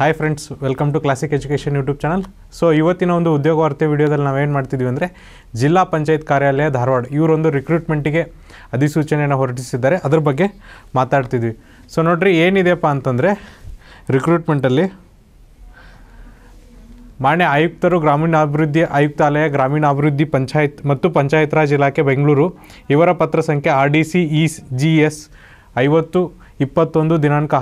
hi friends welcome to classic education YouTube channel so ಇವತ್ತಿನ ಒಂದು ಉದ್ಯೋಗ ವಾರ್ತೆ ವಿಡಿಯೋದಲ್ಲಿ ನಾವೇನು ಮಾಡ್ತಿದ್ವಿ ಅಂದರೆ ಜಿಲ್ಲಾ ಪಂಚಾಯತ್ ಕಾರ್ಯಾಲಯ ಧಾರವಾಡ ಇವರೊಂದು ರಿಕ್ರೂಟ್ಮೆಂಟಿಗೆ ಅಧಿಸೂಚನೆಯನ್ನು ಹೊರಡಿಸಿದ್ದಾರೆ ಅದ್ರ ಬಗ್ಗೆ ಮಾತಾಡ್ತಿದ್ವಿ ಸೊ ನೋಡ್ರಿ ಏನಿದೆಯಪ್ಪ ಅಂತಂದರೆ ರಿಕ್ರೂಟ್ಮೆಂಟಲ್ಲಿ ಮಾನ್ಯ ಆಯುಕ್ತರು ಗ್ರಾಮೀಣಾಭಿವೃದ್ಧಿ ಆಯುಕ್ತಾಲಯ ಗ್ರಾಮೀಣಾಭಿವೃದ್ಧಿ ಪಂಚಾಯತ್ ಮತ್ತು ಪಂಚಾಯತ್ ರಾಜ್ ಇಲಾಖೆ ಬೆಂಗಳೂರು ಇವರ ಪತ್ರ ಸಂಖ್ಯೆ R D C E G S ಐವತ್ತು ಇಪ್ಪತ್ತೊಂದು ದಿನಾಂಕ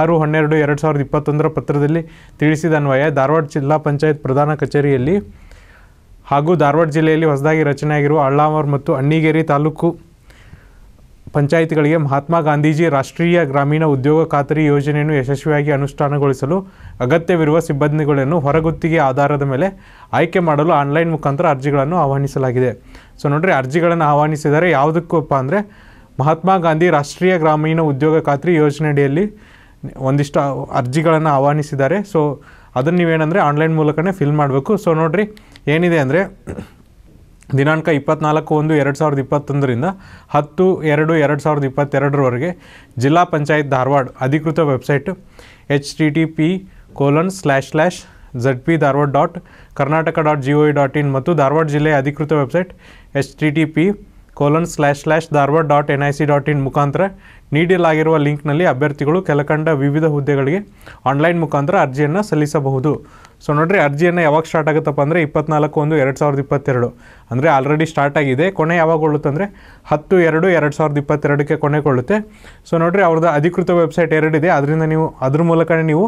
ಆರು ಹನ್ನೆರಡು ಎರಡು ಸಾವಿರದ ಇಪ್ಪತ್ತೊಂದರ ಪತ್ರದಲ್ಲಿ ತಿಳಿಸಿದ ಅನ್ವಯ ಧಾರವಾಡ ಜಿಲ್ಲಾ ಪಂಚಾಯತ್ ಪ್ರಧಾನ ಕಚೇರಿಯಲ್ಲಿ ಹಾಗೂ ಧಾರವಾಡ ಜಿಲ್ಲೆಯಲ್ಲಿ ಹೊಸದಾಗಿ ರಚನೆಯಾಗಿರುವ ಅಳ್ಳಾಮರ್ ಮತ್ತು ಅಣ್ಣಿಗೇರಿ ತಾಲೂಕು ಪಂಚಾಯಿತಿಗಳಿಗೆ ಮಹಾತ್ಮ ಗಾಂಧೀಜಿ ರಾಷ್ಟ್ರೀಯ ಗ್ರಾಮೀಣ ಉದ್ಯೋಗ ಖಾತರಿ ಯೋಜನೆಯನ್ನು ಯಶಸ್ವಿಯಾಗಿ ಅನುಷ್ಠಾನಗೊಳಿಸಲು ಅಗತ್ಯವಿರುವ ಸಿಬ್ಬಂದಿಗಳನ್ನು ಹೊರಗುತ್ತಿಗೆ ಆಧಾರದ ಮೇಲೆ ಆಯ್ಕೆ ಮಾಡಲು ಆನ್ಲೈನ್ ಮುಖಾಂತರ ಅರ್ಜಿಗಳನ್ನು ಆಹ್ವಾನಿಸಲಾಗಿದೆ ಸೊ ನೋಡ್ರಿ ಅರ್ಜಿಗಳನ್ನು ಆಹ್ವಾನಿಸಿದರೆ ಯಾವುದಕ್ಕೂ ಅಂದರೆ ಮಹಾತ್ಮ ಗಾಂಧಿ ರಾಷ್ಟ್ರೀಯ ಗ್ರಾಮೀಣ ಉದ್ಯೋಗ ಖಾತ್ರಿ ಯೋಜನೆಯಡಿಯಲ್ಲಿ ಒಂದಿಷ್ಟು ಅರ್ಜಿಗಳನ್ನು ಆಹ್ವಾನಿಸಿದ್ದಾರೆ ಸೊ ಅದನ್ನು ನೀವೇನಂದರೆ ಆನ್ಲೈನ್ ಮೂಲಕನೇ ಫಿಲ್ ಮಾಡಬೇಕು ಸೊ ನೋಡಿರಿ ಏನಿದೆ ಅಂದರೆ ದಿನಾಂಕ ಇಪ್ಪತ್ನಾಲ್ಕು ಒಂದು ಎರಡು ಸಾವಿರದ ಇಪ್ಪತ್ತೊಂದರಿಂದ ಹತ್ತು ಎರಡು ಎರಡು ಸಾವಿರದ ಇಪ್ಪತ್ತೆರಡರವರೆಗೆ ಜಿಲ್ಲಾ ಪಂಚಾಯತ್ ಧಾರವಾಡ ಅಧಿಕೃತ website H T T P colon slash slash Z P Dharwad dot Karnataka dot G O dot in ಮತ್ತು ಧಾರವಾಡ ಜಿಲ್ಲೆಯ ಅಧಿಕೃತ website H T T P colon slash slash Dharwad dot N I C dot in ಮುಖಾಂತರ ನೀಡಲಾಗಿರುವ ಲಿಂಕ್ನಲ್ಲಿ ಅಭ್ಯರ್ಥಿಗಳು ಕೆಲಕಂಡ ವಿವಿಧ ಹುದ್ದೆಗಳಿಗೆ ಆನ್ಲೈನ್ ಮುಖಾಂತರ ಅರ್ಜಿಯನ್ನು ಸಲ್ಲಿಸಬಹುದು ಸೊ ನೋಡಿರಿ ಅರ್ಜಿಯನ್ನು ಯಾವಾಗ ಸ್ಟಾರ್ಟ್ ಆಗುತ್ತಪ್ಪ ಅಂದರೆ ಇಪ್ಪತ್ನಾಲ್ಕು ಒಂದು ಎರಡು ಸಾವಿರದ ಇಪ್ಪತ್ತೆರಡು ಅಂದರೆ ಆಲ್ರೆಡಿ ಸ್ಟಾರ್ಟ್ ಆಗಿದೆ ಕೊನೆ ಯಾವಾಗೊಳ್ಳುತ್ತೆ ಅಂದರೆ ಹತ್ತು ಎರಡು ಎರಡು ಸಾವಿರದ ಇಪ್ಪತ್ತೆರಡಕ್ಕೆ ಕೊನೆಗೊಳ್ಳುತ್ತೆ ಸೊ ನೋಡಿರಿ ಅವ್ರದ್ದು ಅಧಿಕೃತ ವೆಬ್ಸೈಟ್ ಎರಡಿದೆ ಅದರಿಂದ ನೀವು ಅದ್ರ ಮೂಲಕನೇ ನೀವು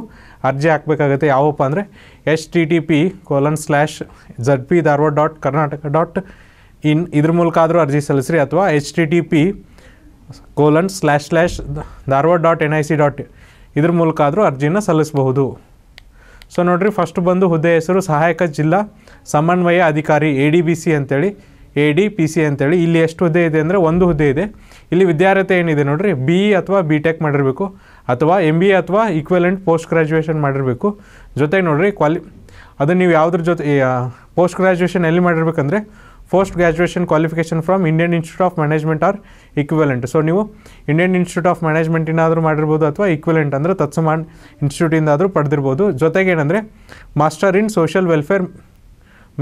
ಅರ್ಜಿ ಹಾಕಬೇಕಾಗುತ್ತೆ ಯಾವಪ್ಪ ಅಂದರೆ H T T P colon slash Z P Dharwad dot Karnataka dot in ಇದ್ರ ಮೂಲಕ ಆದರೂ ಅರ್ಜಿ ಸಲ್ಲಿಸ್ರಿ ಅಥವಾ H T T P colon slash slash Dharwad dot N I C dot ಇದ್ರ ಮೂಲಕ ಆದರೂ ಅರ್ಜಿನ ಸಲ್ಲಿಸಬಹುದು ಸೊ ನೋಡಿರಿ ಫಸ್ಟ್ ಬಂದು ಹುದ್ದೆ ಹೆಸರು ಸಹಾಯಕ ಜಿಲ್ಲಾ ಸಮನ್ವಯ ಅಧಿಕಾರಿ ಎ ಡಿ ಬಿ ಸಿ ಅಂತೇಳಿ ಎ ಡಿ ಪಿ ಸಿ ಅಂತೇಳಿ ಇಲ್ಲಿ ಎಷ್ಟು ಹುದ್ದೆ ಇದೆ ಅಂದರೆ ಒಂದು ಹುದ್ದೆ ಇದೆ ಇಲ್ಲಿ ವಿದ್ಯಾರ್ಹತೆ ಏನಿದೆ ನೋಡಿರಿ ಬಿ ಇ e ಅಥವಾ ಬಿ ಟೆಕ್ ಮಾಡಿರಬೇಕು ಅಥವಾ ಎಮ್ ಬಿ ಎ ಅಥವಾ ಈಕ್ವೆಲೆಂಟ್ ಪೋಸ್ಟ್ ಗ್ರ್ಯಾಜುಯೇಷನ್ ಮಾಡಿರಬೇಕು ಜೊತೆಗೆ ನೋಡಿರಿ ಕ್ವಾಲಿ ಅದು ನೀವು ಯಾವುದ್ರ ಜೊತೆ ಪೋಸ್ಟ್ ಗ್ರ್ಯಾಜುಯೇಷನ್ ಎಲ್ಲಿ ಮಾಡಿರಬೇಕಂದ್ರೆ post graduation qualification from Indian institute of management or equivalent so ನೀವು ಇಂಡಿಯನ್ ಇನ್ಸ್ಟಿಟ್ಯೂಟ್ ಆಫ್ ಮ್ಯಾನೇಜ್ಮೆಂಟಿನಾದರೂ ಮಾಡಿರ್ಬೋದು ಅಥವಾ ಇಕ್ವೆಲೆಂಟ್ ಅಂದರೆ ತತ್ಸಮಾನ್ ಇನ್ಸ್ಟಿಟ್ಯೂಟಿಂದಾದರೂ ಪಡೆದಿರ್ಬೋದು ಜೊತೆಗೆ ಏನಂದರೆ master in social welfare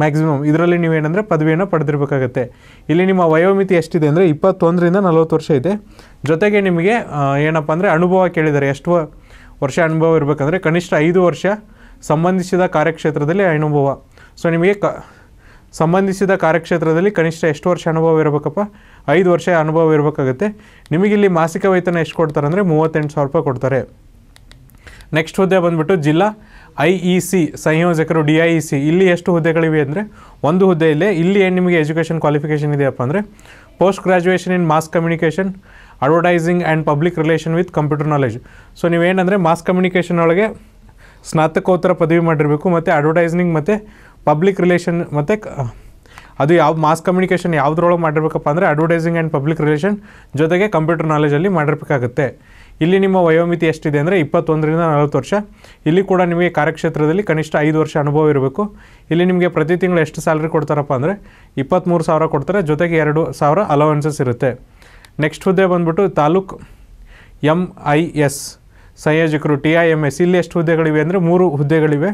maximum ಇದರಲ್ಲಿ ನೀವೇನಂದರೆ ಪದವಿಯನ್ನು ಪಡೆದಿರಬೇಕಾಗತ್ತೆ ಇಲ್ಲಿ ನಿಮ್ಮ ವಯೋಮಿತಿ ಎಷ್ಟಿದೆ ಅಂದರೆ ಇಪ್ಪತ್ತೊಂದರಿಂದ ನಲವತ್ತು ವರ್ಷ ಇದೆ ಜೊತೆಗೆ ನಿಮಗೆ ಏನಪ್ಪ ಅಂದರೆ ಅನುಭವ ಕೇಳಿದ್ದಾರೆ ಎಷ್ಟು ವರ್ಷ ಅನುಭವ ಇರಬೇಕಂದ್ರೆ ಕನಿಷ್ಠ ಐದು ವರ್ಷ ಸಂಬಂಧಿಸಿದ ಕಾರ್ಯಕ್ಷೇತ್ರದಲ್ಲಿ ಅನುಭವ ಸೊ ನಿಮಗೆ ಕ ಸಂಬಂಧಿಸಿದ ಕಾರ್ಯಕ್ಷೇತ್ರದಲ್ಲಿ ಕನಿಷ್ಠ ಎಷ್ಟು ವರ್ಷ ಅನುಭವ ಇರಬೇಕಪ್ಪ ಐದು ವರ್ಷ ಅನುಭವ ಇರಬೇಕಾಗುತ್ತೆ ನಿಮಗಿಲ್ಲಿ ಮಾಸಿಕ ವೇತನ ಎಷ್ಟು ಕೊಡ್ತಾರೆ ಅಂದರೆ ಮೂವತ್ತೆಂಟು ಸಾವಿರ ರೂಪಾಯಿ ಕೊಡ್ತಾರೆ ನೆಕ್ಸ್ಟ್ ಹುದ್ದೆ ಬಂದುಬಿಟ್ಟು ಜಿಲ್ಲಾ ಐ ಇ ಸಿ ಸಂಯೋಜಕರು ಡಿ ಐ ಇ ಸಿ ಇಲ್ಲಿ ಎಷ್ಟು ಹುದ್ದೆಗಳಿವೆ ಅಂದರೆ ಒಂದು ಹುದ್ದೆ ಇಲ್ಲೇ ಇಲ್ಲಿ ಏನು ನಿಮಗೆ ಎಜುಕೇಷನ್ ಕ್ವಾಲಿಫಿಕೇಷನ್ ಇದೆಯಪ್ಪ ಅಂದರೆ post graduation in mass communication advertising and public relation with computer knowledge so ನೀವೇನಂದರೆ ಮಾಸ್ ಕಮ್ಯುನಿಕೇಷನ್ ಒಳಗೆ ಸ್ನಾತಕೋತ್ತರ ಪದವಿ ಮಾಡಿರಬೇಕು ಮತ್ತು ಅಡ್ವರ್ಟೈಸಿಂಗ್ ಮತ್ತು ಪಬ್ಲಿಕ್ ರಿಲೇಷನ್ ಮತ್ತು ಅದು ಯಾವ ಮಾಸ್ ಕಮ್ಯುನಿಕೇಷನ್ ಯಾವುದ್ರೊಳಗೆ ಮಾಡಿರ್ಬೇಕಪ್ಪ ಅಂದರೆ ಅಡ್ವರ್ಟೈಸಿಂಗ್ ಆ್ಯಂಡ್ ಪಬ್ಲಿಕ್ ರಿಲೇಷನ್ ಜೊತೆಗೆ ಕಂಪ್ಯೂಟರ್ ನಾಲೆಜಲ್ಲಿ ಮಾಡಿರಬೇಕಾಗುತ್ತೆ ಇಲ್ಲಿ ನಿಮ್ಮ ವಯೋಮಿತಿ ಎಷ್ಟಿದೆ ಅಂದರೆ ಇಪ್ಪತ್ತೊಂದರಿಂದ ನಲವತ್ತು ವರ್ಷ ಇಲ್ಲಿ ಕೂಡ ನಿಮಗೆ ಕಾರ್ಯಕ್ಷೇತ್ರದಲ್ಲಿ ಕನಿಷ್ಠ ಐದು ವರ್ಷ ಅನುಭವ ಇರಬೇಕು ಇಲ್ಲಿ ನಿಮಗೆ ಪ್ರತಿ ತಿಂಗಳು ಎಷ್ಟು ಸ್ಯಾಲ್ರಿ ಕೊಡ್ತಾರಪ್ಪ ಅಂದರೆ ಇಪ್ಪತ್ತ್ಮೂರು ಸಾವಿರ ಕೊಡ್ತಾರೆ ಜೊತೆಗೆ ಎರಡು ಸಾವಿರ ಅಲವೆನ್ಸಸ್ ಇರುತ್ತೆ ನೆಕ್ಸ್ಟ್ ಹುದ್ದೆ ಬಂದ್ಬಿಟ್ಟು ತಾಲೂಕ್ ಎಮ್ ಐ ಎಸ್ ಸಂಯೋಜಕರು ಟಿ ಐ ಎಮ್ ಎಸ್ ಇಲ್ಲಿ ಎಷ್ಟು ಹುದ್ದೆಗಳಿವೆ ಅಂದರೆ ಮೂರು ಹುದ್ದೆಗಳಿವೆ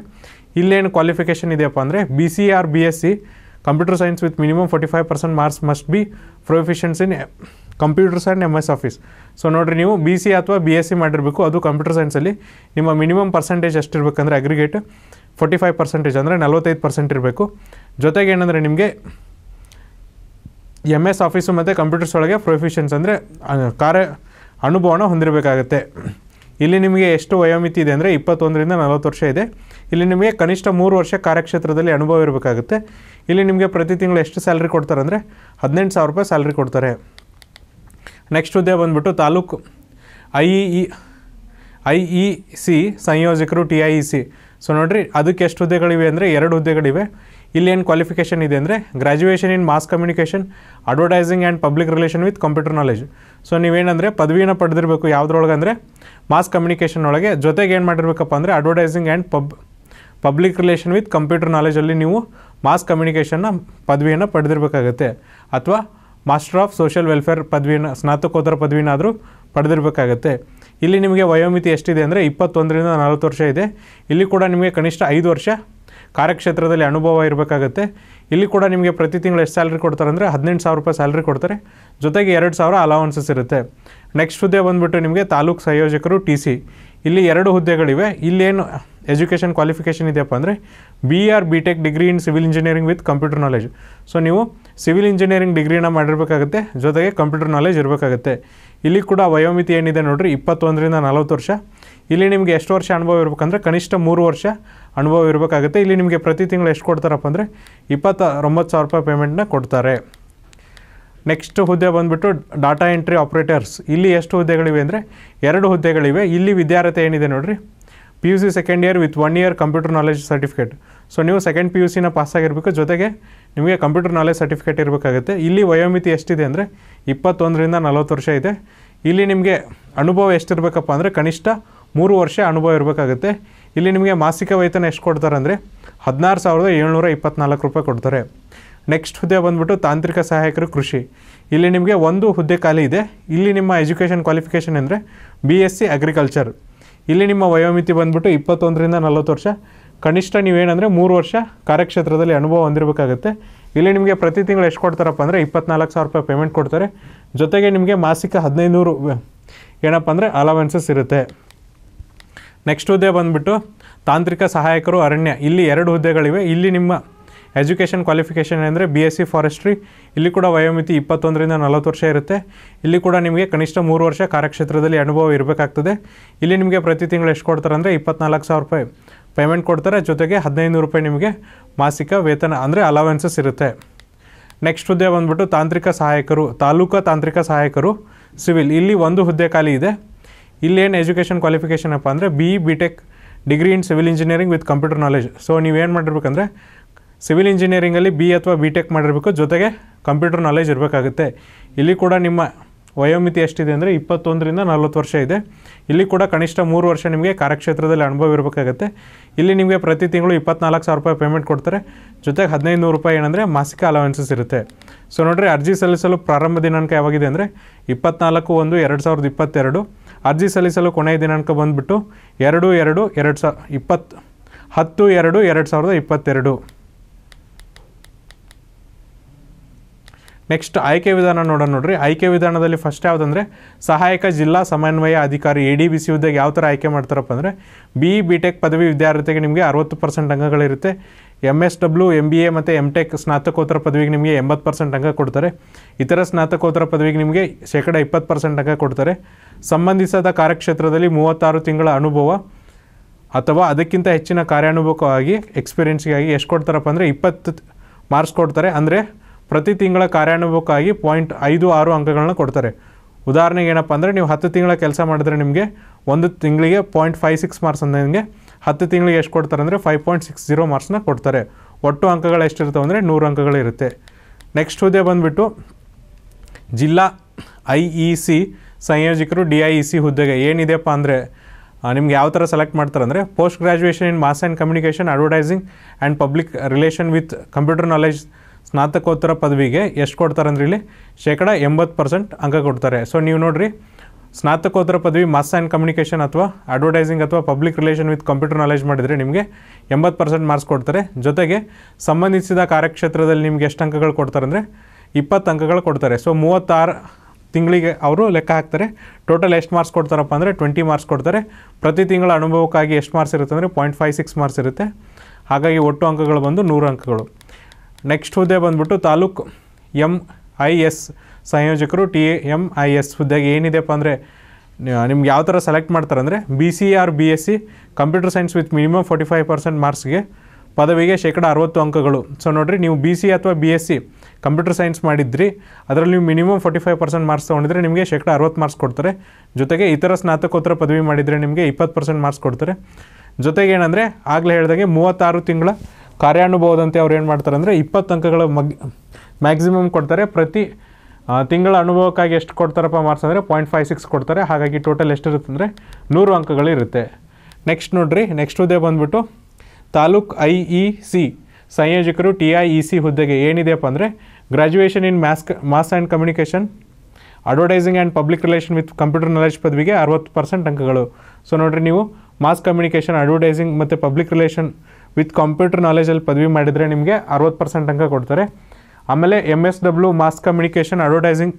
ಇಲ್ಲೇನು ಕ್ವಾಲಿಫಿಕೇಷನ್ ಇದೆಯಪ್ಪ ಅಂದರೆ B C R B S C computer science with minimum forty five percent marks must be proficiency in computers and M S office so ನೋಡಿರಿ ನೀವು ಬಿ ಸಿ e ಅಥವಾ ಬಿ ಎಸ್ ಸಿ ಮಾಡಿರಬೇಕು ಅದು computer ಸೈನ್ಸಲ್ಲಿ ನಿಮ್ಮ minimum percentage ಎಷ್ಟಿರಬೇಕಂದ್ರೆ aggregate forty five percentage ಅಂದರೆ ನಲವತ್ತೈದು ಪರ್ಸೆಂಟ್ ಇರಬೇಕು ಜೊತೆಗೆ ಏನಂದರೆ ನಿಮಗೆ ಎಮ್ ಎಸ್ ಆಫೀಸು ಮತ್ತು ಕಂಪ್ಯೂಟರ್ಸ್ ಒಳಗೆ ಪ್ರೊಫಿಷಿಯನ್ಸ್ ಅಂದರೆ ಕಾರ್ಯ ಅನುಭವನ ಹೊಂದಿರಬೇಕಾಗತ್ತೆ ಇಲ್ಲಿ ನಿಮಗೆ ಎಷ್ಟು ವಯೋಮಿತಿ ಇದೆ ಅಂದರೆ ಇಪ್ಪತ್ತೊಂದರಿಂದ ನಲವತ್ತು ವರ್ಷ ಇದೆ ಇಲ್ಲಿ ನಿಮಗೆ ಕನಿಷ್ಠ ಮೂರು ವರ್ಷ ಕಾರ್ಯಕ್ಷೇತ್ರದಲ್ಲಿ ಅನುಭವ ಇರಬೇಕಾಗುತ್ತೆ ಇಲ್ಲಿ ನಿಮಗೆ ಪ್ರತಿ ತಿಂಗಳು ಎಷ್ಟು ಸ್ಯಾಲ್ರಿ ಕೊಡ್ತಾರೆ ಅಂದರೆ ಹದಿನೆಂಟು ಸಾವಿರ ರೂಪಾಯಿ ಸ್ಯಾಲ್ರಿ ಕೊಡ್ತಾರೆ ನೆಕ್ಸ್ಟ್ ಹುದ್ದೆ ಬಂದುಬಿಟ್ಟು taluk I E I E C ಸಂಯೋಜಕರು T I E C so ನೋಡಿರಿ ಅದಕ್ಕೆ ಎಷ್ಟು ಹುದ್ದೆಗಳಿವೆ ಅಂದರೆ ಎರಡು ಹುದ್ದೆಗಳಿವೆ ಇಲ್ಲಿ ಏನು ಕ್ವಾಲಿಫಿಕೇಷನ್ ಇದೆ ಅಂದರೆ graduation in mass communication advertising and public relation with computer knowledge so ನೀವೇನಂದರೆ ಪದವಿನ ಪಡೆದಿರಬೇಕು ಯಾವುದ್ರೊಳಗೆ ಅಂದರೆ ಮಾಸ್ ಕಮ್ಯುನಿಕೇಷನ್ ಒಳಗೆ ಜೊತೆಗೆ ಏನು ಮಾಡಿರ್ಬೇಕಪ್ಪ ಅಂದರೆ advertising and pub public relation with computer ನಾಲೇಜಲ್ಲಿ ನೀವು ಮಾಸ್ ಕಮ್ಯುನಿಕೇಷನ್ನ ಪದವಿಯನ್ನು ಪಡೆದಿರಬೇಕಾಗತ್ತೆ ಅಥವಾ ಮಾಸ್ಟರ್ ಆಫ್ ಸೋಷಿಯಲ್ ವೆಲ್ಫೇರ್ ಪದವಿಯನ್ನು ಸ್ನಾತಕೋತ್ತರ ಪದವಿನಾದರೂ ಪಡೆದಿರಬೇಕಾಗತ್ತೆ ಇಲ್ಲಿ ನಿಮಗೆ ವಯೋಮಿತಿ ಎಷ್ಟಿದೆ ಅಂದರೆ ಇಪ್ಪತ್ತೊಂದರಿಂದ ನಲವತ್ತು ವರ್ಷ ಇದೆ ಇಲ್ಲಿ ಕೂಡ ನಿಮಗೆ ಕನಿಷ್ಠ ಐದು ವರ್ಷ ಕಾರ್ಯಕ್ಷೇತ್ರದಲ್ಲಿ ಅನುಭವ ಇರಬೇಕಾಗತ್ತೆ ಇಲ್ಲಿ ಕೂಡ ನಿಮಗೆ ಪ್ರತಿ ತಿಂಗಳು ಎಷ್ಟು ಸ್ಯಾಲ್ರಿ ಕೊಡ್ತಾರೆ ಅಂದರೆ ಹದಿನೆಂಟು ಸಾವಿರ ರೂಪಾಯಿ ಸ್ಯಾಲ್ರಿ ಕೊಡ್ತಾರೆ ಜೊತೆಗೆ ಎರಡು ಸಾವಿರ ಅಲವೆನ್ಸಸ್ ಇರುತ್ತೆ ನೆಕ್ಸ್ಟ್ ಹುದ್ದೆ ಬಂದುಬಿಟ್ಟು ನಿಮಗೆ ತಾಲೂಕು ಸಂಯೋಜಕರು ಟಿ ಸಿ ಇಲ್ಲಿ ಎರಡು ಹುದ್ದೆಗಳಿವೆ ಇಲ್ಲೇನು ಎಜುಕೇಷನ್ ಕ್ವಾಲಿಫಿಕೇಷನ್ ಇದೆಯಪ್ಪ ಅಂದರೆ B R B tech degree in civil engineering with computer knowledge so ನೀವು ಸಿವಿಲ್ ಇಂಜಿನಿಯರಿಂಗ್ ಡಿಗ್ರಿನ ಮಾಡಿರಬೇಕಾಗುತ್ತೆ ಜೊತೆಗೆ ಕಂಪ್ಯೂಟರ್ ನಾಲೆಜ್ ಇರಬೇಕಾಗುತ್ತೆ ಇಲ್ಲಿ ಕೂಡ ವಯೋಮಿತಿ ಏನಿದೆ ನೋಡಿರಿ ಇಪ್ಪತ್ತೊಂದರಿಂದ ನಲವತ್ತು ವರ್ಷ ಇಲ್ಲಿ ನಿಮಗೆ ಎಷ್ಟು ವರ್ಷ ಅನುಭವ ಇರಬೇಕಂದ್ರೆ ಕನಿಷ್ಠ ಮೂರು ವರ್ಷ ಅನುಭವ ಇರಬೇಕಾಗುತ್ತೆ ಇಲ್ಲಿ ನಿಮಗೆ ಪ್ರತಿ ತಿಂಗಳು ಎಷ್ಟು ಕೊಡ್ತಾರಪ್ಪ ಅಂದರೆ ಇಪ್ಪತ್ತ ಒಂಬತ್ತು ಸಾವಿರ ರೂಪಾಯಿ ಪೇಮೆಂಟ್ನ ಕೊಡ್ತಾರೆ ನೆಕ್ಸ್ಟ್ ಹುದ್ದೆ ಬಂದುಬಿಟ್ಟು ಡಾಟಾ ಎಂಟ್ರಿ ಆಪ್ರೇಟರ್ಸ್ ಇಲ್ಲಿ ಎಷ್ಟು ಹುದ್ದೆಗಳಿವೆ ಅಂದರೆ ಎರಡು ಹುದ್ದೆಗಳಿವೆ ಇಲ್ಲಿ ವಿದ್ಯಾರ್ಥಿ ಏನಿದೆ ನೋಡಿರಿ P U C second year with one year computer knowledge certificate so ನೀವು ಸೆಕೆಂಡ್ ಪಿ ಯು ಸಿನ ಪಾಸ್ ಆಗಿರಬೇಕು ಜೊತೆಗೆ ನಿಮಗೆ ಕಂಪ್ಯೂಟರ್ ನಾಲೆಜ್ ಸರ್ಟಿಫಿಕೇಟ್ ಇರಬೇಕಾಗುತ್ತೆ ಇಲ್ಲಿ ವಯೋಮಿತಿ ಎಷ್ಟಿದೆ ಅಂದರೆ ಇಪ್ಪತ್ತೊಂದರಿಂದ ನಲವತ್ತು ವರ್ಷ ಇದೆ ಇಲ್ಲಿ ನಿಮಗೆ ಅನುಭವ ಎಷ್ಟಿರಬೇಕಪ್ಪ ಅಂದರೆ ಕನಿಷ್ಠ ಮೂರು ವರ್ಷ ಅನುಭವ ಇರಬೇಕಾಗುತ್ತೆ ಇಲ್ಲಿ ನಿಮಗೆ ಮಾಸಿಕ ವೇತನ ಎಷ್ಟು ಕೊಡ್ತಾರೆ ಅಂದರೆ ಹದಿನಾರು ಸಾವಿರದ ಏಳ್ನೂರ ಇಪ್ಪತ್ನಾಲ್ಕು ರೂಪಾಯಿ ಕೊಡ್ತಾರೆ ನೆಕ್ಸ್ಟ್ ಹುದ್ದೆ ಬಂದುಬಿಟ್ಟು ತಾಂತ್ರಿಕ ಸಹಾಯಕರು ಕೃಷಿ ಇಲ್ಲಿ ನಿಮಗೆ ಒಂದು ಹುದ್ದೆ ಖಾಲಿ ಇದೆ ಇಲ್ಲಿ ನಿಮ್ಮ ಎಜುಕೇಷನ್ ಕ್ವಾಲಿಫಿಕೇಷನ್ ಅಂದರೆ ಬಿ ಎಸ್ ಸಿ ಅಗ್ರಿಕಲ್ಚರ್ ಇಲ್ಲಿ ನಿಮ್ಮ ವಯೋಮಿತಿ ಬಂದ್ಬಿಟ್ಟು ಇಪ್ಪತ್ತೊಂದರಿಂದ ನಲವತ್ತು ವರ್ಷ ಕನಿಷ್ಠ ನೀವೇನಂದರೆ ಮೂರು ವರ್ಷ ಕಾರ್ಯಕ್ಷೇತ್ರದಲ್ಲಿ ಅನುಭವ ಹೊಂದಿರಬೇಕಾಗುತ್ತೆ ಇಲ್ಲಿ ನಿಮಗೆ ಪ್ರತಿ ತಿಂಗಳು ಎಷ್ಟು ಕೊಡ್ತಾರಪ್ಪ ಅಂದರೆ ಇಪ್ಪತ್ನಾಲ್ಕು ಸಾವಿರ ರೂಪಾಯಿ ಪೇಮೆಂಟ್ ಕೊಡ್ತಾರೆ ಜೊತೆಗೆ ನಿಮಗೆ ಮಾಸಿಕ ಹದಿನೈದುನೂರು ಏನಪ್ಪ ಅಂದರೆ ಅಲವೆನ್ಸಸ್ ಇರುತ್ತೆ ನೆಕ್ಸ್ಟ್ ಹುದ್ದೆ ಬಂದುಬಿಟ್ಟು ತಾಂತ್ರಿಕ ಸಹಾಯಕರು ಅರಣ್ಯ ಇಲ್ಲಿ ಎರಡು ಹುದ್ದೆಗಳಿವೆ ಇಲ್ಲಿ ನಿಮ್ಮ ಎಜುಕೇಷನ್ ಕ್ವಾಲಿಫಿಕೇಷನ್ ಅಂದರೆ ಬಿ ಎಸ್ ಸಿ ಫಾರೆಸ್ಟ್ರಿ ಇಲ್ಲಿ ಕೂಡ ವಯೋಮಿತಿ ಇಪ್ಪತ್ತೊಂದರಿಂದ ನಲವತ್ತು ವರ್ಷ ಇರುತ್ತೆ ಇಲ್ಲಿ ಕೂಡ ನಿಮಗೆ ಕನಿಷ್ಠ ಮೂರು ವರ್ಷ ಕಾರ್ಯಕ್ಷೇತ್ರದಲ್ಲಿ ಅನುಭವ ಇರಬೇಕಾಗ್ತದೆ ಇಲ್ಲಿ ನಿಮಗೆ ಪ್ರತಿ ತಿಂಗಳು ಎಷ್ಟು ಕೊಡ್ತಾರೆ ಅಂದರೆ ಇಪ್ಪತ್ನಾಲ್ಕು ಸಾವಿರ ರೂಪಾಯಿ ಪೇಮೆಂಟ್ ಕೊಡ್ತಾರೆ ಜೊತೆಗೆ ಹದಿನೈದು ರೂಪಾಯಿ ನಿಮಗೆ ಮಾಸಿಕ ವೇತನ ಅಂದರೆ ಅಲವೆನ್ಸಸ್ ಇರುತ್ತೆ ನೆಕ್ಸ್ಟ್ ಹುದ್ದೆ ಬಂದ್ಬಿಟ್ಟು ತಾಂತ್ರಿಕ ಸಹಾಯಕರು ತಾಲೂಕಾ ತಾಂತ್ರಿಕ ಸಹಾಯಕರು ಸಿವಿಲ್ ಇಲ್ಲಿ ಒಂದು ಹುದ್ದೆ ಖಾಲಿ ಇದೆ ಇಲ್ಲಿ ಏನು ಎಜುಕೇಷನ್ ಕ್ವಾಲಿಫಿಕೇಷನ್ ಅಪ್ಪ ಅಂದರೆ B B tech degree in civil engineering with computer knowledge so ನೀವೇನು ಮಾಡಿರ್ಬೇಕಂದ್ರೆ ಸಿವಿಲ್ ಇಂಜಿನಿಯರಿಂಗಲ್ಲಿ ಬಿ ಅಥವಾ ಬಿ ಟೆಕ್ ಮಾಡಿರಬೇಕು ಜೊತೆಗೆ ಕಂಪ್ಯೂಟರ್ ನಾಲೆಜ್ ಇರಬೇಕಾಗುತ್ತೆ ಇಲ್ಲಿ ಕೂಡ ನಿಮ್ಮ ವಯೋಮಿತಿ ಎಷ್ಟಿದೆ ಅಂದರೆ ಇಪ್ಪತ್ತೊಂದರಿಂದ ನಲವತ್ತು ವರ್ಷ ಇದೆ ಇಲ್ಲಿ ಕೂಡ ಕನಿಷ್ಠ ಮೂರು ವರ್ಷ ನಿಮಗೆ ಕಾರ್ಯಕ್ಷೇತ್ರದಲ್ಲಿ ಅನುಭವ ಇರಬೇಕಾಗುತ್ತೆ ಇಲ್ಲಿ ನಿಮಗೆ ಪ್ರತಿ ತಿಂಗಳು ಇಪ್ಪತ್ನಾಲ್ಕು ಸಾವಿರ ರೂಪಾಯಿ ಪೇಮೆಂಟ್ ಕೊಡ್ತಾರೆ ಜೊತೆಗೆ ಹದಿನೈದು ನೂರು ರೂಪಾಯಿ ಏನಂದರೆ ಮಾಸಿಕ ಅಲವೆನ್ಸಸ್ ಇರುತ್ತೆ ಸೊ ನೋಡಿರಿ ಅರ್ಜಿ ಸಲ್ಲಿಸಲು ಪ್ರಾರಂಭ ದಿನಾಂಕ ಯಾವಾಗಿದೆ ಅಂದರೆ ಇಪ್ಪತ್ನಾಲ್ಕು ಒಂದು ಎರಡು ಸಾವಿರದ ಇಪ್ಪತ್ತೆರಡು ಅರ್ಜಿ ಸಲ್ಲಿಸಲು ಕೊನೆಯ ದಿನಾಂಕ ಬಂದುಬಿಟ್ಟು ಎರಡು ಎರಡು ಎರಡು ಸಾವಿರ ಇಪ್ಪತ್ತು ಹತ್ತು ಎರಡು ಎರಡು ಸಾವಿರದ ಇಪ್ಪತ್ತೆರಡು ನೆಕ್ಸ್ಟ್ ಆಯ್ಕೆ ವಿಧಾನ ನೋಡೋಣ ನೋಡ್ರಿ ಆಯ್ಕೆ ವಿಧಾನದಲ್ಲಿ ಫಸ್ಟ್ ಯಾವುದಂದ್ರೆ ಸಹಾಯಕ ಜಿಲ್ಲಾ ಸಮನ್ವಯ ಅಧಿಕಾರಿ ಎ ಡಿ ಬಿ ಸಿ ಹುದ್ದೆಗೆ ಯಾವ ಥರ ಆಯ್ಕೆ ಮಾಡ್ತಾರಪ್ಪ ಅಂದರೆ ಬಿ ಬಿ ಟೆಕ್ ಪದವಿ ವಿದ್ಯಾರ್ಥಿಗೆ ನಿಮಗೆ ಅರವತ್ತು ಪರ್ಸೆಂಟ್ ಅಂಗಗಳಿರುತ್ತೆ M S W M B A ಮತ್ತು ಎಮ್ ಟೆಕ್ ಸ್ನಾತಕೋತ್ತರ ಪದವಿಗೆ ನಿಮಗೆ ಎಂಬತ್ತು ಪರ್ಸೆಂಟ್ ಅಂಗ ಕೊಡ್ತಾರೆ ಇತರ ಸ್ನಾತಕೋತ್ತರ ಪದವಿಗೆ ನಿಮಗೆ ಶೇಕಡ ಇಪ್ಪತ್ತು ಪರ್ಸೆಂಟ್ ಅಂಕ ಕೊಡ್ತಾರೆ ಸಂಬಂಧಿಸಿದ ಕಾರ್ಯಕ್ಷೇತ್ರದಲ್ಲಿ ಮೂವತ್ತಾರು ತಿಂಗಳ ಅನುಭವ ಅಥವಾ ಅದಕ್ಕಿಂತ ಹೆಚ್ಚಿನ ಕಾರ್ಯಾನುಭವಕ್ಕಾಗಿ ಎಕ್ಸ್ಪೀರಿಯೆನ್ಸ್ಗಾಗಿ ಎಷ್ಟು ಕೊಡ್ತಾರಪ್ಪ ಅಂದರೆ ಇಪ್ಪತ್ತು ಮಾರ್ಕ್ಸ್ ಕೊಡ್ತಾರೆ ಅಂದರೆ ಪ್ರತಿ ತಿಂಗಳ ಕಾರ್ಯಾನುಭವಕ್ಕಾಗಿ ಪಾಯಿಂಟ್ ಐದು ಆರು ಅಂಕಗಳನ್ನ ಕೊಡ್ತಾರೆ ಉದಾಹರಣೆಗೆ ಏನಪ್ಪ ಅಂದರೆ ನೀವು ಹತ್ತು ತಿಂಗಳ ಕೆಲಸ ಮಾಡಿದ್ರೆ ನಿಮಗೆ ಒಂದು ತಿಂಗಳಿಗೆ ಪಾಯಿಂಟ್ ಫೈವ್ ಸಿಕ್ಸ್ ಮಾರ್ಕ್ಸ್ ಅಂದರೆ ನಿಮಗೆ ಹತ್ತು ತಿಂಗಳಿಗೆ ಎಷ್ಟು ಕೊಡ್ತಾರೆ ಅಂದರೆ ಫೈವ್ ಪಾಯಿಂಟ್ ಸಿಕ್ಸ್ ಜೀರೋ ಮಾರ್ಕ್ಸ್ನ ಕೊಡ್ತಾರೆ ಒಟ್ಟು ಅಂಕಗಳು ಎಷ್ಟಿರ್ತವೆ ಅಂದರೆ ನೂರು ಅಂಕಗಳಿರುತ್ತೆ ನೆಕ್ಸ್ಟ್ ಹುದ್ದೆ ಬಂದುಬಿಟ್ಟು ಜಿಲ್ಲಾ ಐ ಇ ಸಿ ಸಂಯೋಜಕರು ಡಿ ಐ ಇ ಸಿ ಹುದ್ದೆಗೆ ಏನಿದೆಪ್ಪ ಅಂದರೆ ನಿಮ್ಗೆ ಯಾವ ಥರ ಸೆಲೆಕ್ಟ್ ಮಾಡ್ತಾರೆ ಅಂದರೆ post graduation in mass and communication advertising and public relation with computer knowledge ಸ್ನಾತಕೋತ್ತರ ಪದವಿಗೆ ಎಷ್ಟು ಕೊಡ್ತಾರೆ ಅಂದ್ರೆ ಇಲ್ಲಿ ಶೇಕಡ ಎಂಬತ್ತು ಪರ್ಸೆಂಟ್ ಅಂಕ ಕೊಡ್ತಾರೆ ಸೊ ನೀವು ನೋಡಿರಿ ಸ್ನಾತಕೋತ್ತರ ಪದವಿ ಮಾಸ್ ಆ್ಯಂಡ್ ಕಮ್ಯುನಿಕೇಷನ್ ಅಥವಾ ಅಡ್ವರ್ಟೈಸಿಂಗ್ ಅಥವಾ public relation with computer knowledge ಮಾಡಿದರೆ ನಿಮಗೆ ಎಂಬತ್ತು ಪರ್ಸೆಂಟ್ ಮಾರ್ಕ್ಸ್ ಕೊಡ್ತಾರೆ ಜೊತೆಗೆ ಸಂಬಂಧಿಸಿದ ಕಾರ್ಯಕ್ಷೇತ್ರದಲ್ಲಿ ನಿಮ್ಗೆ ಎಷ್ಟು ಅಂಕಗಳು ಕೊಡ್ತಾರೆ ಅಂದರೆ ಇಪ್ಪತ್ತು ಅಂಕಗಳು ಕೊಡ್ತಾರೆ ಸೊ ಮೂವತ್ತಾರು ತಿಂಗಳಿಗೆ ಅವರು ಲೆಕ್ಕ ಹಾಕ್ತಾರೆ ಟೋಟಲ್ ಎಷ್ಟು ಮಾರ್ಕ್ಸ್ ಕೊಡ್ತಾರಪ್ಪ ಅಂದರೆ ಟ್ವೆಂಟಿ ಮಾರ್ಕ್ಸ್ ಕೊಡ್ತಾರೆ ಪ್ರತಿ ತಿಂಗಳ ಅನುಭವಕ್ಕಾಗಿ ಎಷ್ಟು ಮಾರ್ಕ್ಸ್ ಇರುತ್ತೆ ಅಂದರೆ ಪಾಯಿಂಟ್ ಫೈವ್ ಸಿಕ್ಸ್ ಮಾರ್ಕ್ಸ್ ಇರುತ್ತೆ ಹಾಗಾಗಿ ಒಟ್ಟು ಅಂಕಗಳು ಬಂದು ನೂರು ಅಂಕಗಳು ನೆಕ್ಸ್ಟ್ ಹುದ್ದೆ ಬಂದ್ಬಿಟ್ಟು ತಾಲೂಕು ಎಮ್ ಐ ಎಸ್ ಸಂಯೋಜಕರು ಟಿ ಎಮ್ ಐ ಎಸ್ ಹುದ್ದೆಗೆ ಏನಿದೆಪ್ಪ ಅಂದರೆ ನಿಮ್ಗೆ ಯಾವ ಥರ ಸೆಲೆಕ್ಟ್ ಮಾಡ್ತಾರೆ ಅಂದರೆ B C R B S C computer science with minimum forty five percent ಮಾರ್ಕ್ಸ್ಗೆ ಪದವಿಗೆ ಶೇಕಡ ಅರವತ್ತು ಅಂಕಗಳು ಸೊ ನೋಡಿರಿ ನೀವು ಬಿ ಸಿ e ಅಥವಾ B S C computer science ಮಾಡಿದ್ರಿ ಅದರಲ್ಲಿ ನೀವು minimum forty five percent marks ತೊಗೊಂಡಿದ್ರೆ ನಿಮಗೆ ಶೇಕಡ ಅರವತ್ತು ಮಾರ್ಕ್ಸ್ ಕೊಡ್ತಾರೆ ಜೊತೆಗೆ ಇತರ ಸ್ನಾತಕೋತ್ತರ ಪದವಿ ಮಾಡಿದರೆ ನಿಮಗೆ ಇಪ್ಪತ್ತು ಪರ್ಸೆಂಟ್ ಮಾರ್ಕ್ಸ್ ಕೊಡ್ತಾರೆ ಜೊತೆಗೆ ಏನಂದರೆ ಆಗಲೇ ಹೇಳಿದಾಗೆ ಮೂವತ್ತಾರು ತಿಂಗಳ ಕಾರ್ಯಾನುಭವದಂತೆ ಅವ್ರು ಏನು ಮಾಡ್ತಾರೆ ಅಂದರೆ ಇಪ್ಪತ್ತು ಅಂಕಗಳ ಮಗ್ ಮ್ಯಾಕ್ಸಿಮಮ್ ಕೊಡ್ತಾರೆ ಪ್ರತಿ ತಿಂಗಳ ಅನುಭವಕ್ಕಾಗಿ ಎಷ್ಟು ಕೊಡ್ತಾರಪ್ಪ ಮಾರ್ಕ್ಸ್ ಅಂದರೆ ಪಾಯಿಂಟ್ ಫೈವ್ ಸಿಕ್ಸ್ ಕೊಡ್ತಾರೆ ಹಾಗಾಗಿ ಟೋಟಲ್ ಎಷ್ಟಿರುತ್ತೆ ಅಂದರೆ ನೂರು ಅಂಕಗಳಿರುತ್ತೆ ನೆಕ್ಸ್ಟ್ ನೋಡಿರಿ ನೆಕ್ಸ್ಟ್ ಹುದ್ದೆ ಬಂದುಬಿಟ್ಟು ತಾಲೂಕ್ ಐ ಇ ಸಿ ಸಂಯೋಜಕರು ಟಿ ಐ ಇ ಸಿ ಹುದ್ದೆಗೆ ಏನಿದೆಯಪ್ಪ ಅಂದರೆ graduation in mass mass and communication advertising and public relation with computer knowledge ಪದವಿಗೆ ಅರವತ್ತು ಪರ್ಸೆಂಟ್ ಅಂಕಗಳು ಸೊ ನೋಡಿರಿ ನೀವು ಮಾಸ್ ಕಮ್ಯುನಿಕೇಷನ್ ಅಡ್ವರ್ಟೈಸಿಂಗ್ ಮತ್ತು ಪಬ್ಲಿಕ್ ರಿಲೇಷನ್ ವಿತ್ ಕಂಪ್ಯೂಟರ್ ನಾಲೆಜಲ್ಲಿ ಪದವಿ ಮಾಡಿದರೆ ನಿಮಗೆ ಅರವತ್ತು ಪರ್ಸೆಂಟ್ ಅಂಕ ಕೊಡ್ತಾರೆ ಆಮೇಲೆ M S W mass communication advertising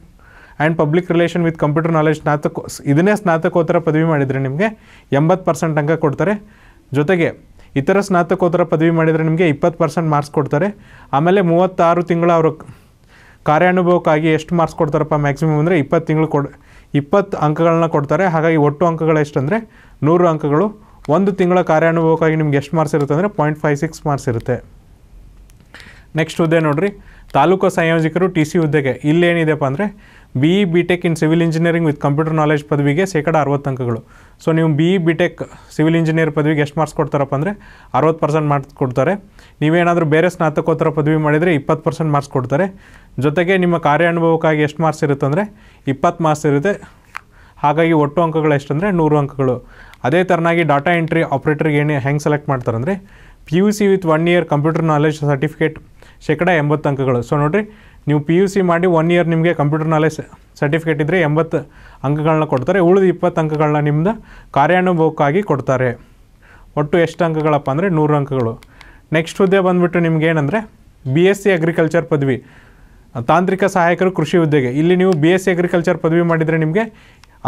and public relation with computer knowledge ಸ್ನಾತಕ ಇದನ್ನೇ ಸ್ನಾತಕೋತ್ತರ ಪದವಿ ಮಾಡಿದರೆ ನಿಮಗೆ ಎಂಬತ್ತು ಪರ್ಸೆಂಟ್ ಅಂಕ ಕೊಡ್ತಾರೆ ಜೊತೆಗೆ ಇತರ ಸ್ನಾತಕೋತ್ತರ ಪದವಿ ಮಾಡಿದರೆ ನಿಮಗೆ ಇಪ್ಪತ್ತು ಪರ್ಸೆಂಟ್ ಮಾರ್ಕ್ಸ್ ಕೊಡ್ತಾರೆ ಆಮೇಲೆ ಮೂವತ್ತಾರು ತಿಂಗಳ ಅವರು ಕಾರ್ಯಾನುಭವಕ್ಕಾಗಿ ಎಷ್ಟು ಮಾರ್ಕ್ಸ್ ಕೊಡ್ತಾರಪ್ಪ ಮ್ಯಾಕ್ಸಿಮಮ್ ಅಂದರೆ ಇಪ್ಪತ್ತು ತಿಂಗಳು ಕೊಡ್ ಇಪ್ಪತ್ತು ಅಂಕಗಳನ್ನ ಕೊಡ್ತಾರೆ ಹಾಗಾಗಿ ಒಟ್ಟು ಅಂಕಗಳು ಎಷ್ಟಂದರೆ ನೂರು ಅಂಕಗಳು ಒಂದು ತಿಂಗಳ ಕಾರ್ಯಾನುಭವಕ್ಕಾಗಿ ನಿಮ್ಗೆ ಎಷ್ಟು ಮಾರ್ಕ್ಸ್ ಇರುತ್ತೆ ಅಂದರೆ ಪಾಯಿಂಟ್ ಫೈವ್ ಸಿಕ್ಸ್ ಮಾರ್ಕ್ಸ್ ಇರುತ್ತೆ ನೆಕ್ಸ್ಟ್ ಹುದ್ದೆ ನೋಡಿರಿ ತಾಲೂಕು ಸಂಯೋಜಕರು ಟಿ ಸಿ ಹುದ್ದೆಗೆ ಇಲ್ಲೇನಿದೆಪ್ಪ ಅಂದರೆ B E B tech in civil engineering with computer knowledge ಪದವಿಗೆ ಶೇಕಡ ಅರವತ್ತು ಅಂಕಗಳು ಸೊ ನೀವು B E B tech civil engineer ಪದವಿಗೆ ಎಷ್ಟು ಮಾರ್ಕ್ಸ್ ಕೊಡ್ತಾರಪ್ಪ ಅಂದರೆ ಅರವತ್ತು ಪರ್ಸೆಂಟ್ ಮಾರ್ಕ್ಸ್ ಕೊಡ್ತಾರೆ ನೀವೇನಾದರೂ ಬೇರೆ ಸ್ನಾತಕೋತ್ತರ ಪದವಿ ಮಾಡಿದರೆ ಇಪ್ಪತ್ತು ಪರ್ಸೆಂಟ್ ಮಾರ್ಕ್ಸ್ ಕೊಡ್ತಾರೆ ಜೊತೆಗೆ ನಿಮ್ಮ ಕಾರ್ಯ ಅನುಭವಕ್ಕಾಗಿ ಎಷ್ಟು ಮಾರ್ಕ್ಸ್ ಇರುತ್ತೆ ಅಂದರೆ ಇಪ್ಪತ್ತು ಮಾರ್ಕ್ಸ್ ಇರುತ್ತೆ ಹಾಗಾಗಿ ಒಟ್ಟು ಅಂಕಗಳು ಎಷ್ಟಂದರೆ ನೂರು ಅಂಕಗಳು ಅದೇ ಥರನಾಗಿ ಡಾಟಾ ಎಂಟ್ರಿ ಆಪ್ರೇಟರ್ಗೆ ಏನು ಹೆಂಗೆ ಸೆಲೆಕ್ಟ್ ಮಾಡ್ತಾರೆ ಅಂದರೆ P U C with one year computer knowledge certificate ಶೇಕಡ ಎಂಬತ್ತು ಅಂಕಗಳು ಸೊ ನೋಡಿರಿ ನೀವು ಪಿ ಯು ಸಿ ಮಾಡಿ ಒನ್ ಇಯರ್ ನಿಮಗೆ ಕಂಪ್ಯೂಟರ್ ನಾಲೆಜ್ ಸರ್ಟಿಫಿಕೇಟ್ ಇದ್ದರೆ ಎಂಬತ್ತು ಅಂಕಗಳನ್ನ ಕೊಡ್ತಾರೆ ಉಳಿದ ಇಪ್ಪತ್ತು ಅಂಕಗಳನ್ನ ನಿಮ್ದು ಕಾರ್ಯಾನುಭವಕ್ಕಾಗಿ ಕೊಡ್ತಾರೆ ಒಟ್ಟು ಎಷ್ಟು ಅಂಕಗಳಪ್ಪ ಅಂದರೆ ನೂರು ಅಂಕಗಳು ನೆಕ್ಸ್ಟ್ ಹುದ್ದೆ ಬಂದುಬಿಟ್ಟು ಏನಂದರೆ ಬಿ ಎಸ್ ಸಿ ಅಗ್ರಿಕಲ್ಚರ್ ಪದವಿ ತಾಂತ್ರಿಕ ಸಹಾಯಕರು ಕೃಷಿ ಹುದ್ದೆಗೆ ಇಲ್ಲಿ ನೀವು ಬಿ ಎಸ್ ಸಿ ಅಗ್ರಿಕಲ್ಚರ್ ಪದವಿ ಮಾಡಿದರೆ ನಿಮಗೆ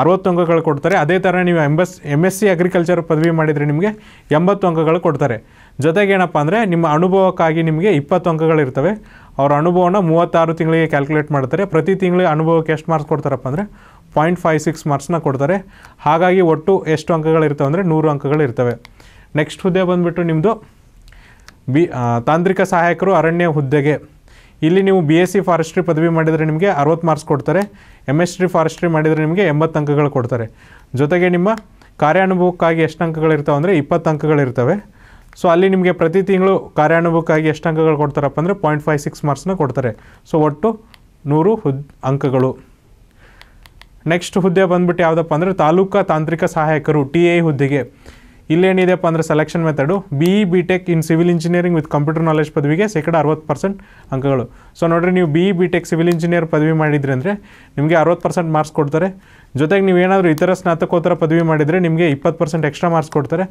ಅರವತ್ತು ಅಂಕಗಳು ಕೊಡ್ತಾರೆ ಅದೇ ಥರ ನೀವು M S M S C agriculture ಪದವಿ ಮಾಡಿದರೆ ನಿಮಗೆ ಎಂಬತ್ತು ಅಂಕಗಳು ಕೊಡ್ತಾರೆ ಜೊತೆಗೆ ಏನಪ್ಪ ಅಂದರೆ ನಿಮ್ಮ ಅನುಭವಕ್ಕಾಗಿ ನಿಮಗೆ ಇಪ್ಪತ್ತು ಇರ್ತವೆ ಅವರ ಅನುಭವನ ಮೂವತ್ತಾರು ತಿಂಗಳಿಗೆ ಕ್ಯಾಲ್ಕುಲೇಟ್ ಮಾಡ್ತಾರೆ ಪ್ರತಿ ತಿಂಗಳಿಗೆ ಅನುಭವಕ್ಕೆ ಎಷ್ಟು ಮಾರ್ಕ್ಸ್ ಕೊಡ್ತಾರಪ್ಪ ಅಂದರೆ ಪಾಯಿಂಟ್ ಫೈವ್ ಸಿಕ್ಸ್ ಮಾರ್ಕ್ಸ್ನ ಕೊಡ್ತಾರೆ ಹಾಗಾಗಿ ಒಟ್ಟು ಎಷ್ಟು ಅಂಕಗಳಿರ್ತವೆ ಅಂದರೆ ನೂರು ಇರ್ತವೆ ನೆಕ್ಸ್ಟ್ ಹುದ್ದೆ ಬಂದುಬಿಟ್ಟು ನಿಮ್ಮದು ಬಿ ತಾಂತ್ರಿಕ ಸಹಾಯಕರು ಅರಣ್ಯ ಹುದ್ದೆಗೆ ಇಲ್ಲಿ ನೀವು ಬಿ ಎಸ್ ಸಿ ಫಾರೆಸ್ಟ್ರಿ ಪದವಿ ಮಾಡಿದರೆ ನಿಮಗೆ ಅರವತ್ತು ಮಾರ್ಕ್ಸ್ ಕೊಡ್ತಾರೆ ಎಮ್ ಎಸ್ ಟ್ರಿ ಫಾರೆಸ್ಟ್ರಿ ಮಾಡಿದರೆ ನಿಮಗೆ ಎಂಬತ್ತು ಅಂಕಗಳು ಕೊಡ್ತಾರೆ ಜೊತೆಗೆ ನಿಮ್ಮ ಕಾರ್ಯಾನುಭವಕ್ಕಾಗಿ ಎಷ್ಟು ಅಂಕಗಳಿರ್ತಾವೆ ಅಂದರೆ ಇಪ್ಪತ್ತು ಅಂಕಗಳಿರ್ತವೆ ಸೊ ಅಲ್ಲಿ ನಿಮಗೆ ಪ್ರತಿ ತಿಂಗಳು ಕಾರ್ಯಾನುಭವಕ್ಕಾಗಿ ಎಷ್ಟು ಅಂಕಗಳು ಕೊಡ್ತಾರಪ್ಪ ಅಂದರೆ ಪಾಯಿಂಟ್ ಫೈವ್ ಸಿಕ್ಸ್ ಮಾರ್ಕ್ಸ್ನ ಕೊಡ್ತಾರೆ ಸೊ ಒಟ್ಟು ನೂರು ಹುದ್ ಅಂಕಗಳು ನೆಕ್ಸ್ಟ್ ಹುದ್ದೆ ಬಂದ್ಬಿಟ್ಟು ಯಾವುದಪ್ಪ ಅಂದರೆ ತಾಲೂಕು ತಾಂತ್ರಿಕ ಸಹಾಯಕರು ಟಿ ಹುದ್ದೆಗೆ ಇಲ್ಲೇನಿದೆಪ್ಪ ಅಂದರೆ selection method B E B tech in civil engineering with computer knowledge ಪದವಿಗೆ ಶೇಕಡ ಅರವತ್ತು ಪರ್ಸೆಂಟ್ ಅಂಕಗಳು ಸೊ ನೋಡಿರಿ ನೀವು B E B tech civil engineer ಪದವಿ ಮಾಡಿದ್ರಿ ಅಂದರೆ ನಿಮಗೆ ಅರವತ್ತು ಪರ್ಸೆಂಟ್ ಮಾರ್ಕ್ಸ್ ಕೊಡ್ತಾರೆ ಜೊತೆಗೆ ನೀವು ಏನಾದರೂ ಇತರ ಸ್ನಾತಕೋತ್ತರ ಪದವಿ ಮಾಡಿದರೆ ನಿಮಗೆ ಇಪ್ಪತ್ತು ಪರ್ಸೆಂಟ್ ಎಕ್ಸ್ಟ್ರಾ ಮಾರ್ಕ್ಸ್ ಕೊಡ್ತಾರೆ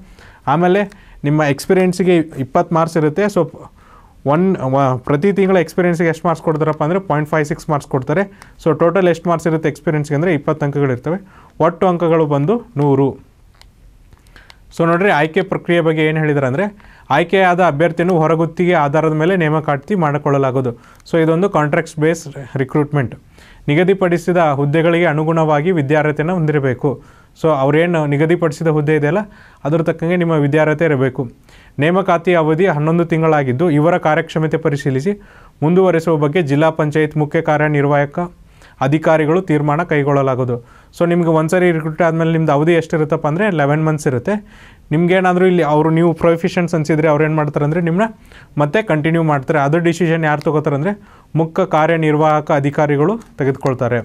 ಆಮೇಲೆ ನಿಮ್ಮ ಎಕ್ಸ್ಪೀರಿಯನ್ಸಿಗೆ ಇಪ್ಪತ್ತು ಮಾರ್ಕ್ಸ್ ಇರುತ್ತೆ ಸೊ ಒನ್ ಪ್ರತಿ ತಿಂಗಳ ಎಕ್ಸ್ಪೀರಿಯೆನ್ಸಿಗೆ ಎಷ್ಟು ಮಾರ್ಕ್ಸ್ ಕೊಡ್ತಾರಪ್ಪ ಅಂದರೆ ಪಾಯಿಂಟ್ ಫೈವ್ ಸಿಕ್ಸ್ ಮಾರ್ಕ್ಸ್ ಕೊಡ್ತಾರೆ ಸೊ ಟೋಟಲ್ ಎಷ್ಟು ಮಾರ್ಕ್ಸ್ ಇರುತ್ತೆ ಎಕ್ಸ್ಪೀರಿಯನ್ಸ್ಗೆ ಅಂದರೆ ಇಪ್ಪತ್ತು ಅಂಕಗಳಿರ್ತವೆ ಒಟ್ಟು ಅಂಕಗಳು ಬಂದು ನೂರು ಸೊ ನೋಡ್ರಿ ಆಯ್ಕೆ ಪ್ರಕ್ರಿಯೆ ಬಗ್ಗೆ ಏನು ಹೇಳಿದ್ರೆ ಅಂದರೆ ಆಯ್ಕೆಯಾದ ಅಭ್ಯರ್ಥಿಯನ್ನು ಹೊರಗುತ್ತಿಗೆ ಆಧಾರದ ಮೇಲೆ ನೇಮಕಾತಿ ಮಾಡಿಕೊಳ್ಳಲಾಗುವುದು ಸೊ ಇದೊಂದು ಕಾಂಟ್ರಾಕ್ಟ್ಸ್ ಬೇಸ್ ರಿಕ್ರೂಟ್ಮೆಂಟ್ ನಿಗದಿಪಡಿಸಿದ ಹುದ್ದೆಗಳಿಗೆ ಅನುಗುಣವಾಗಿ ವಿದ್ಯಾರ್ಹತೆಯನ್ನು ಹೊಂದಿರಬೇಕು ಸೊ ಅವರೇನು ನಿಗದಿಪಡಿಸಿದ ಹುದ್ದೆ ಇದೆಯಲ್ಲ ಅದರ ತಕ್ಕಂಗೆ ನಿಮ್ಮ ವಿದ್ಯಾರ್ಹತೆ ಇರಬೇಕು ನೇಮಕಾತಿ ಅವಧಿ ಹನ್ನೊಂದು ತಿಂಗಳಾಗಿದ್ದು ಇವರ ಕಾರ್ಯಕ್ಷಮತೆ ಪರಿಶೀಲಿಸಿ ಮುಂದುವರೆಸುವ ಬಗ್ಗೆ ಜಿಲ್ಲಾ ಪಂಚಾಯತ್ ಮುಖ್ಯ ಕಾರ್ಯನಿರ್ವಾಹಕ ಅಧಿಕಾರಿಗಳು ತೀರ್ಮಾನ ಕೈಗೊಳ್ಳಲಾಗೋದು ಸೊ ನಿಮಗೆ ಒಂದು ಸಾರಿ ರಿಕ್ರೂಟ್ ಆದಮೇಲೆ ನಿಮ್ದು ಅವಧಿ ಎಷ್ಟಿರುತ್ತಪ್ಪ ಅಂದರೆ ಲೆವೆನ್ ಮಂತ್ಸ್ ಇರುತ್ತೆ ನಿಮ್ಗೇನಾದರೂ ಇಲ್ಲಿ ಅವರು ನೀವು ಪ್ರೊಫೆಷನ್ಸ್ ಅನಿಸಿದರೆ ಅವ್ರು ಏನು ಮಾಡ್ತಾರೆ ಅಂದರೆ ನಿಮ್ಮನ್ನ ಮತ್ತೆ ಕಂಟಿನ್ಯೂ ಮಾಡ್ತಾರೆ ಅದು ಡಿಸಿಷನ್ ಯಾರು ತೊಗೋತಾರೆ ಅಂದರೆ ಮುಖ್ಯ ಕಾರ್ಯನಿರ್ವಾಹಕ ಅಧಿಕಾರಿಗಳು ತೆಗೆದುಕೊಳ್ತಾರೆ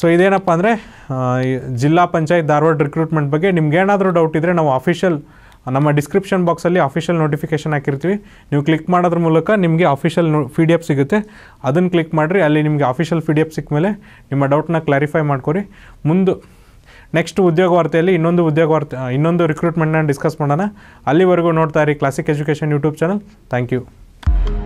ಸೊ ಇದೇನಪ್ಪ ಅಂದರೆ ಜಿಲ್ಲಾ ಪಂಚಾಯತ್ ಧಾರವಾಡ ರಿಕ್ರೂಟ್ಮೆಂಟ್ ಬಗ್ಗೆ ನಿಮ್ಗೇನಾದರೂ ಡೌಟ್ ಇದ್ದರೆ ನಾವು ಅಫಿಷಿಯಲ್ ನಮ್ಮ ಡಿಸ್ಕ್ರಿಪ್ಷನ್ ಬಾಕ್ಸಲ್ಲಿ ಅಫಿಷಿಯಲ್ ನೋಟಿಫಿಕೇಷನ್ ಹಾಕಿರ್ತೀವಿ ನೀವು ಕ್ಲಿಕ್ ಮಾಡೋದ್ರ ಮೂಲಕ ನಿಮಗೆ ಅಫಿಷಿಯಲ್ ನೋ ಪಿ ಡಿ ಎಫ್ ಸಿಗುತ್ತೆ ಅದನ್ನು ಕ್ಲಿಕ್ ಮಾಡಿರಿ ಅಲ್ಲಿ ನಿಮಗೆ ಅಫಿಷಿಯಲ್ ಫಿ ಡಿ ಎಫ್ ಸಿಕ್ಕ ಮೇಲೆ ನಿಮ್ಮ ಡೌಟ್ನ ಕ್ಲಾರಿಫೈ ಮಾಡ್ಕೊರಿ ಮುಂದೆ ನೆಕ್ಸ್ಟ್ ಉದ್ಯೋಗ ವಾರ್ತೆಯಲ್ಲಿ ಇನ್ನೊಂದು ಉದ್ಯೋಗ ವಾರ್ತೆ ಇನ್ನೊಂದು ರಿಕ್ರೂಟ್ಮೆಂಟ್ನ ಡಿಸ್ಕಸ್ ಮಾಡೋಣ ಅಲ್ಲಿವರೆಗೂ ನೋಡ್ತಾ ಇರಿ classic education YouTube channel thank you